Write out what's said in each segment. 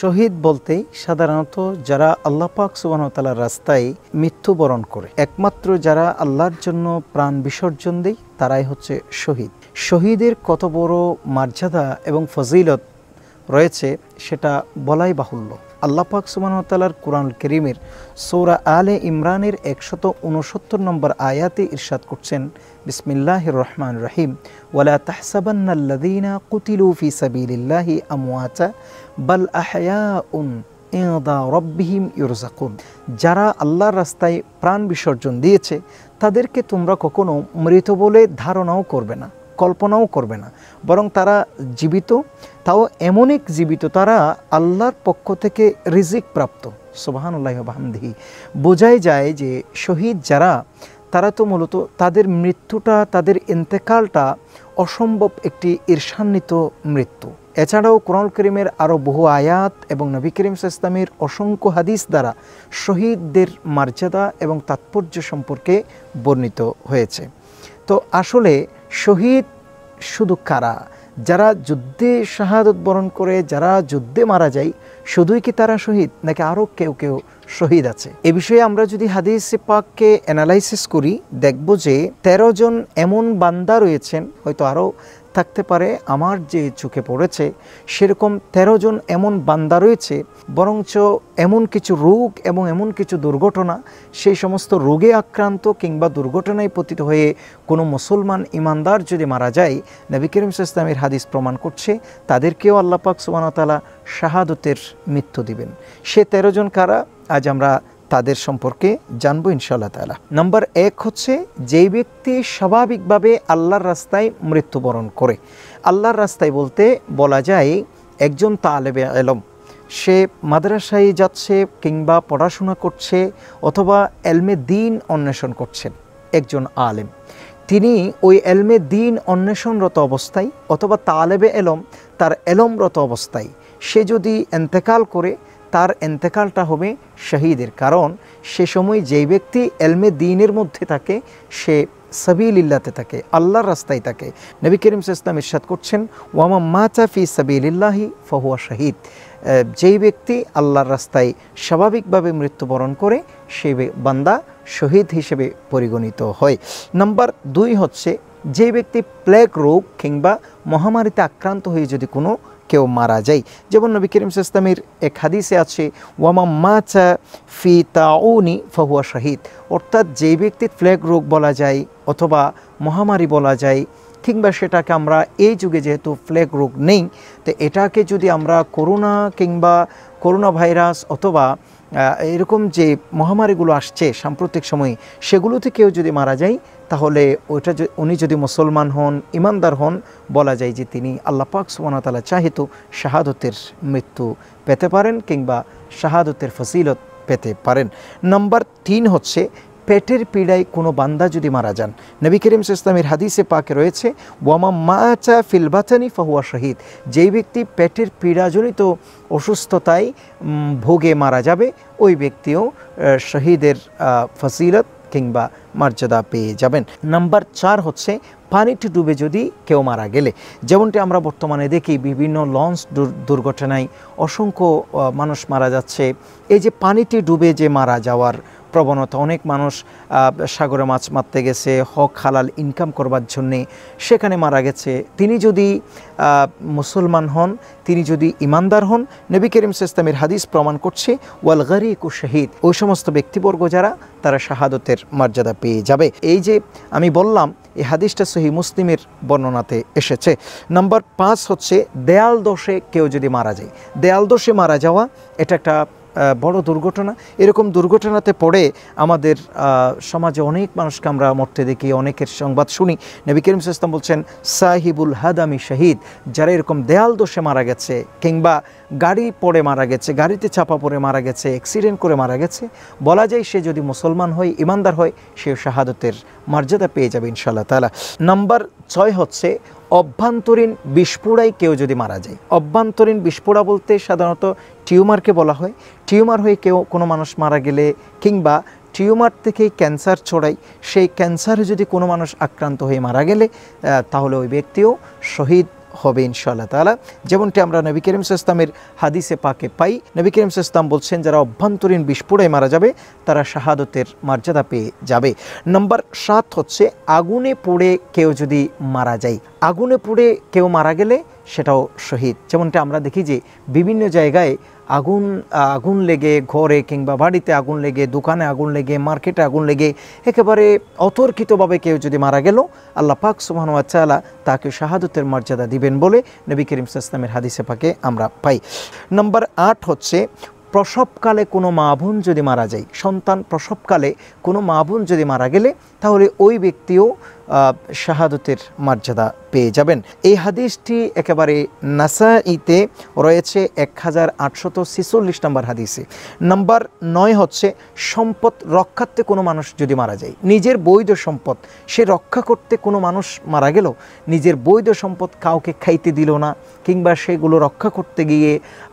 শহীদ বলতেই সাধারণত যারা আল্লাহ পাক সুবাহতালার রাস্তায় মৃত্যুবরণ করে একমাত্র যারা আল্লাহর জন্য প্রাণ বিসর্জন দেয় তারাই হচ্ছে শহীদ শহীদের কত বড় মর্যাদা এবং ফজিলত রয়েছে সেটা বলাই বাহুল্য আল্লাপাক সুমান তালার কোরআন করিমের সৌরা আলে ইমরানের একশত উনসত্তর নম্বর আয়াতে ইরশাদ করছেন বিসমিল্লাহ রহমান রহিম ওয়ালা তাহসাবান্নাল্লাদিনা কুতিলু ফি সাবিলিল্লাহি আমুয়াচা বাল আহয়া উন এঁদা রব্বিহিম ইউরজাকুন যারা আল্লাহর রাস্তায় প্রাণ বিসর্জন দিয়েছে তাদেরকে তোমরা কখনো মৃত বলে ধারণাও করবে না কল্পনাও করবে না বরং তারা জীবিত তাও এমন এক জীবিত তারা আল্লাহর পক্ষ থেকে রিজিক প্রাপ্ত সোবাহানুল্লাহ বাহামদিহি বোঝাই যায় যে শহীদ যারা তারা তো মূলত তাদের মৃত্যুটা তাদের ইন্তেকালটা অসম্ভব একটি ঈর্ষান্বিত মৃত্যু এছাড়াও কোরআন করিমের আরও বহু আয়াত এবং নবী করিম ইসলামের অসংখ্য হাদিস দ্বারা শহীদদের মর্যাদা এবং তাৎপর্য সম্পর্কে বর্ণিত হয়েছে তো আসলে শহীদ শুধু কারা যারা যুদ্ধে শাহাদত বরণ করে যারা যুদ্ধে মারা যায় শুধুই কি তারা শহীদ নাকি আরও কেউ কেউ শহীদ আছে এ বিষয়ে আমরা যদি হাদিস পাককে অ্যানালাইসিস করি দেখব যে ১৩ জন এমন বান্দা রয়েছেন হয়তো আরও থাকতে পারে আমার যে চোখে পড়েছে সেরকম ১৩ জন এমন বান্দা রয়েছে বরঞ্চ এমন কিছু রোগ এবং এমন কিছু দুর্ঘটনা সেই সমস্ত রোগে আক্রান্ত কিংবা দুর্ঘটনায় পতিত হয়ে কোনো মুসলমান ইমানদার যদি মারা যায় নবী করিম ইসলামের হাদিস প্রমাণ করছে তাদেরকেও আল্লাপাক সুবানতালা শাহাদতের মৃত্যু দিবেন সে ১৩ জন কারা আজ আমরা তাদের সম্পর্কে জানবো ইনশাল্লাহ তালা নাম্বার এক হচ্ছে যেই ব্যক্তি স্বাভাবিকভাবে আল্লাহর রাস্তায় মৃত্যুবরণ করে আল্লাহর রাস্তায় বলতে বলা যায় একজন তালেবে আলম সে মাদ্রাসায় যাচ্ছে কিংবা পড়াশোনা করছে অথবা এলমে দিন অন্বেষণ করছেন একজন আলেম তিনি ওই এলমে দিন অন্বেষণরত অবস্থায় অথবা তালেবে এলম তার এলমরত অবস্থায় সে যদি এন্তেকাল করে তার এন্তেকালটা হবে শহীদের কারণ সে সময় যেই ব্যক্তি এলমে দিনের মধ্যে থাকে সে সাবিল্লাতে থাকে আল্লাহর রাস্তায় থাকে নবী করিম ইসলাম ইরশাদ করছেন ওয়ামা মাচা ফি সাবিল্লাহি ফহুয়া শাহিদ যেই ব্যক্তি আল্লাহর রাস্তায় স্বাভাবিকভাবে মৃত্যুবরণ করে সেই বান্দা শহীদ হিসেবে পরিগণিত হয় নাম্বার দুই হচ্ছে যে ব্যক্তি প্লেগ রোগ কিংবা মহামারীতে আক্রান্ত হয়ে যদি কোনো কেউ মারা যায় যেমন নবী করিম ইসলামের এক হাদিসে আছে ওয়ামা মাচা ফি তাউনি ফাহুয়া শাহিদ অর্থাৎ যে ব্যক্তির ফ্ল্যাগ রোগ বলা যায় অথবা মহামারী বলা যায় কিংবা সেটাকে আমরা এই যুগে যেহেতু ফ্ল্যাগ রোগ নেই তো এটাকে যদি আমরা করোনা কিংবা করোনা ভাইরাস অথবা এরকম যে মহামারীগুলো আসছে সাম্প্রতিক সময়ে সেগুলোতে কেউ যদি মারা যায় তাহলে ওইটা উনি যদি মুসলমান হন ইমানদার হন বলা যায় যে তিনি আল্লাহ পাক সুবানতালা চাহিত শাহাদতের মৃত্যু পেতে পারেন কিংবা শাহাদতের ফসিলত পেতে পারেন নাম্বার তিন হচ্ছে পেটের পীড়ায় কোনো বান্দা যদি মারা যান নবী করিম ইসলামের হাদিসে পাকে রয়েছে ওয়ামা মা চা ফিলবাতানি ফাহুয়া শহীদ যেই ব্যক্তি পেটের পীড়াজনিত অসুস্থতায় ভোগে মারা যাবে ওই ব্যক্তিও শহীদের ফসিলত কিংবা মর্যাদা পেয়ে যাবেন নাম্বার চার হচ্ছে পানিটি ডুবে যদি কেউ মারা গেলে যেমনটি আমরা বর্তমানে দেখি বিভিন্ন লঞ্চ দুর্ঘটনায় অসংখ্য মানুষ মারা যাচ্ছে এই যে পানিটি ডুবে যে মারা যাওয়ার প্রবণতা অনেক মানুষ সাগরে মাছ মারতে গেছে হক হালাল ইনকাম করবার জন্যে সেখানে মারা গেছে তিনি যদি মুসলমান হন তিনি যদি ইমানদার হন নবী করিম ইসলামের হাদিস প্রমাণ করছে ওয়াল ও শহীদ ওই সমস্ত ব্যক্তিবর্গ যারা তারা শাহাদতের মর্যাদা পেয়ে যাবে এই যে আমি বললাম এই হাদিসটা সহি মুসলিমের বর্ণনাতে এসেছে নাম্বার পাঁচ হচ্ছে দেয়াল দোষে কেউ যদি মারা যায় দেয়াল দোষে মারা যাওয়া এটা একটা বড় দুর্ঘটনা এরকম দুর্ঘটনাতে পড়ে আমাদের সমাজে অনেক মানুষকে আমরা মরতে দেখি অনেকের সংবাদ শুনি নবী করিম ইসলাম বলছেন সাহিবুল হাদামি শাহিদ যারা এরকম দেয়াল দোষে মারা গেছে কিংবা গাড়ি পড়ে মারা গেছে গাড়িতে চাপা পড়ে মারা গেছে অ্যাক্সিডেন্ট করে মারা গেছে বলা যায় সে যদি মুসলমান হয় ইমানদার হয় সে শাহাদতের মর্যাদা পেয়ে যাবে ইনশাল্লাহ তালা নাম্বার ছয় হচ্ছে অভ্যন্তরীণ বিস্ফোড়ায় কেউ যদি মারা যায় অভ্যন্তরীণ বিস্ফোড়া বলতে সাধারণত টিউমারকে বলা হয় টিউমার হয়ে কেউ কোনো মানুষ মারা গেলে কিংবা টিউমার থেকে ক্যান্সার ছড়ায় সেই ক্যান্সারে যদি কোনো মানুষ আক্রান্ত হয়ে মারা গেলে তাহলে ওই ব্যক্তিও শহীদ হবে ইনশাআল্লাহ তালা যেমনটি আমরা নবী করিম ইসলামের হাদিসে পাকে পাই নবী করিম ইসলাম বলছেন যারা অভ্যন্তরীণ বিস্ফোরণে মারা যাবে তারা শাহাদতের মর্যাদা পেয়ে যাবে নম্বর সাত হচ্ছে আগুনে পুড়ে কেউ যদি মারা যায় আগুনে পুড়ে কেউ মারা গেলে সেটাও শহীদ যেমনটা আমরা দেখি যে বিভিন্ন জায়গায় আগুন আগুন লেগে ঘরে কিংবা বাড়িতে আগুন লেগে দোকানে আগুন লেগে মার্কেটে আগুন লেগে একেবারে অতর্কিতভাবে কেউ যদি মারা গেল আল্লাহ পাক সুবাহানুয়াচ্চালা তাকে শাহাদতের মর্যাদা দিবেন বলে নবী করিম ইসলামের হাদিসে পাকে আমরা পাই নম্বর আট হচ্ছে প্রসবকালে কোনো মা বোন যদি মারা যায় সন্তান প্রসবকালে কোনো মা বোন যদি মারা গেলে তাহলে ওই ব্যক্তিও শাহাদতের মর্যাদা পেয়ে যাবেন এই হাদিসটি একেবারে নাসাইতে রয়েছে এক হাজার আটশত ছেচল্লিশ নম্বর হাদিসে নাম্বার নয় হচ্ছে সম্পদ রক্ষার্থে কোনো মানুষ যদি মারা যায় নিজের বৈধ সম্পদ সে রক্ষা করতে কোনো মানুষ মারা গেল নিজের বৈধ সম্পদ কাউকে খাইতে দিল না কিংবা সেগুলো রক্ষা করতে গিয়ে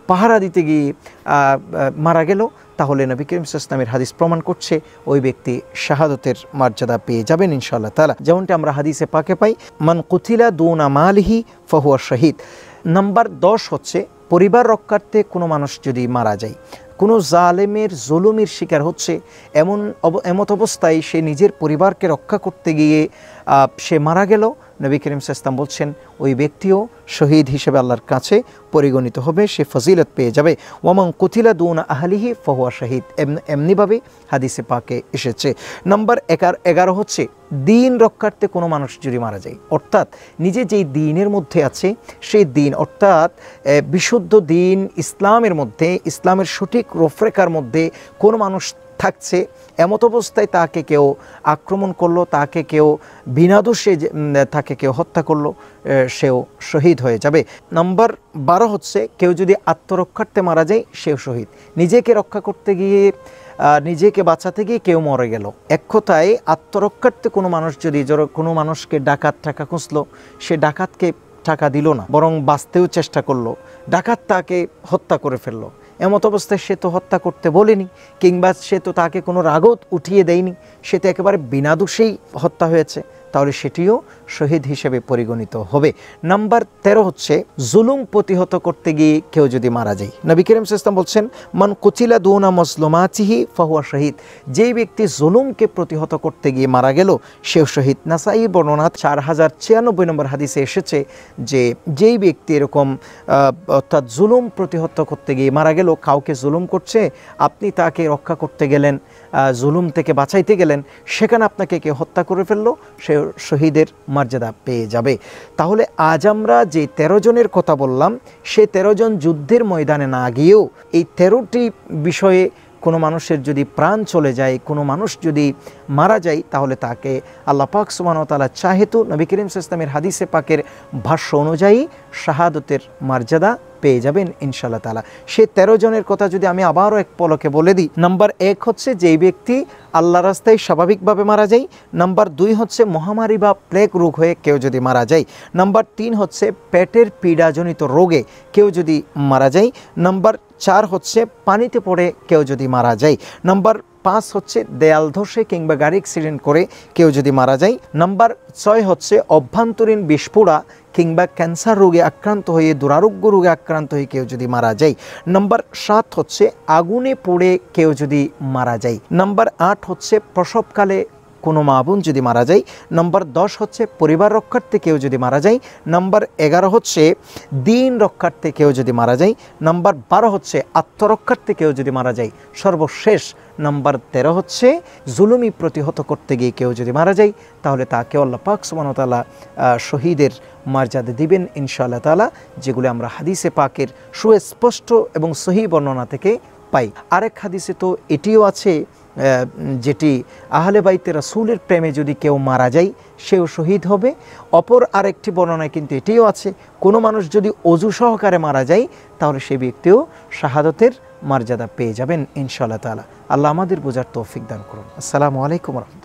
পাহারা দিতে গিয়ে মারা গেল তাহলে নবী করিম ইসলামের হাদিস প্রমাণ করছে ওই ব্যক্তি শাহাদতের মর্যাদা পেয়ে যাবেন ইনশাআল্লাহ তালা যেমনটা আমরা হাদিসে পাকে পাই মান কুথিলা দোনা মালহি ফহুয়া শহীদ নাম্বার দশ হচ্ছে পরিবার রক্ষার্থে কোনো মানুষ যদি মারা যায় কোনো জালেমের জুলুমের শিকার হচ্ছে এমন এমত অবস্থায় সে নিজের পরিবারকে রক্ষা করতে গিয়ে সে মারা গেল নবী করিম সাস্তাম বলছেন ওই ব্যক্তিও শহীদ হিসেবে আল্লাহর কাছে পরিগণিত হবে সে ফজিলত পেয়ে যাবে ওমং কুথিলা দুন আহলিহি ফহুয়া শহীদ এমনিভাবে হাদিসে পাকে এসেছে নম্বর একার এগারো হচ্ছে দিন রক্ষার্থে কোনো মানুষ যদি মারা যায় অর্থাৎ নিজে যেই দিনের মধ্যে আছে সেই দিন অর্থাৎ বিশুদ্ধ বিশুদ্ধ দিন ইসলামের মধ্যে ইসলামের সঠিক রূপরেখার মধ্যে কোন মানুষ থাকছে এমত অবস্থায় তাকে কেউ আক্রমণ করলো তাকে কেউ বিনা দোষে তাকে কেউ হত্যা করলো সেও শহীদ হয়ে যাবে নাম্বার বারো হচ্ছে কেউ যদি আত্মরক্ষার্থে মারা যায় সেও শহীদ নিজেকে রক্ষা করতে গিয়ে নিজেকে বাঁচাতে গিয়ে কেউ মরে গেল এক কথায় আত্মরক্ষার্থে কোনো মানুষ যদি কোনো মানুষকে ডাকাত টাকা খুঁজলো সে ডাকাতকে টাকা দিল না বরং বাঁচতেও চেষ্টা করলো ডাকাত তাকে হত্যা করে ফেললো এমত অবস্থায় সে তো হত্যা করতে বলেনি কিংবা সে তো তাকে কোনো রাগত উঠিয়ে দেয়নি সে তো একেবারে বিনা দোষেই হত্যা হয়েছে তাহলে সেটিও শহীদ হিসেবে পরিগণিত হবে নাম্বার তেরো হচ্ছে জুলুম প্রতিহত করতে গিয়ে কেউ যদি মারা যায় নবী করিম ইসলাম বলছেন মান কুচিলা দুনা চিহি ফাহুয়া শহীদ যেই ব্যক্তি জুলুমকে প্রতিহত করতে গিয়ে মারা গেল সেও শহীদ নাসাই বর্ণনা চার হাজার ছিয়ানব্বই নম্বর হাদিসে এসেছে যে যেই ব্যক্তি এরকম অর্থাৎ জুলুম প্রতিহত করতে গিয়ে মারা গেল কাউকে জুলুম করছে আপনি তাকে রক্ষা করতে গেলেন জুলুম থেকে বাঁচাইতে গেলেন সেখানে আপনাকে কেউ হত্যা করে ফেললো সে শহীদের মর্যাদা পেয়ে যাবে তাহলে আজ আমরা যে ১৩ জনের কথা বললাম সে ১৩ জন যুদ্ধের ময়দানে না গিয়েও এই তেরোটি বিষয়ে কোনো মানুষের যদি প্রাণ চলে যায় কোনো মানুষ যদি মারা যায় তাহলে তাকে আল্লাহ পাক সুবাহতালা চাহেতু নবী করিম ইসলামের হাদিসে পাকের ভাষ্য অনুযায়ী শাহাদতের মর্যাদা পেয়ে যাবেন ইনশাল্লাহ তালা সেই তেরো জনের কথা যদি আমি আবারও এক পলকে বলে দিই নাম্বার এক হচ্ছে যেই ব্যক্তি আল্লাহ রাস্তায় স্বাভাবিকভাবে মারা যায় নাম্বার দুই হচ্ছে মহামারী বা প্লেগ রোগ হয়ে কেউ যদি মারা যায় নাম্বার তিন হচ্ছে পেটের পীড়াজনিত রোগে কেউ যদি মারা যায় নাম্বার চার হচ্ছে পানিতে পড়ে কেউ যদি মারা যায় নাম্বার পাঁচ হচ্ছে দেয়াল ধসে কিংবা গাড়ি অ্যাক্সিডেন্ট করে কেউ যদি মারা যায় নাম্বার ছয় হচ্ছে অভ্যন্তরীণ বিস্ফোরা কিংবা ক্যান্সার রোগে আক্রান্ত হয়ে দুরারোগ্য রোগে আক্রান্ত হয়ে কেউ যদি মারা যায় নাম্বার সাত হচ্ছে আগুনে পড়ে কেউ যদি মারা যায় নাম্বার আট হচ্ছে প্রসবকালে কোনো মা বোন যদি মারা যায় নম্বর দশ হচ্ছে পরিবার রক্ষার্থে কেউ যদি মারা যায় নম্বর এগারো হচ্ছে দিন রক্ষার্থে কেউ যদি মারা যায় নম্বর বারো হচ্ছে আত্মরক্ষার্থে কেউ যদি মারা যায় সর্বশেষ নম্বর তেরো হচ্ছে জুলুমি প্রতিহত করতে গিয়ে কেউ যদি মারা যায় তাহলে তাকে আল্লাহ পাক সুবাহতালা শহীদের মর্যাদা দিবেন ইনশাআল্লাহ তালা যেগুলো আমরা হাদিসে পাকের সুস্পষ্ট এবং সহি বর্ণনা থেকে পাই আরেক হাদিসে তো এটিও আছে যেটি আহলে বাইতে রাসুলের প্রেমে যদি কেউ মারা যায় সেও শহীদ হবে অপর আরেকটি বর্ণনায় কিন্তু এটিও আছে কোনো মানুষ যদি অজু সহকারে মারা যায় তাহলে সে ব্যক্তিও শাহাদতের মর্যাদা পেয়ে যাবেন ইনশাআল্লাহ তালা আল্লাহ আমাদের বোঝার তৌফিক দান করুন আসসালামু আলাইকুম রহমতুল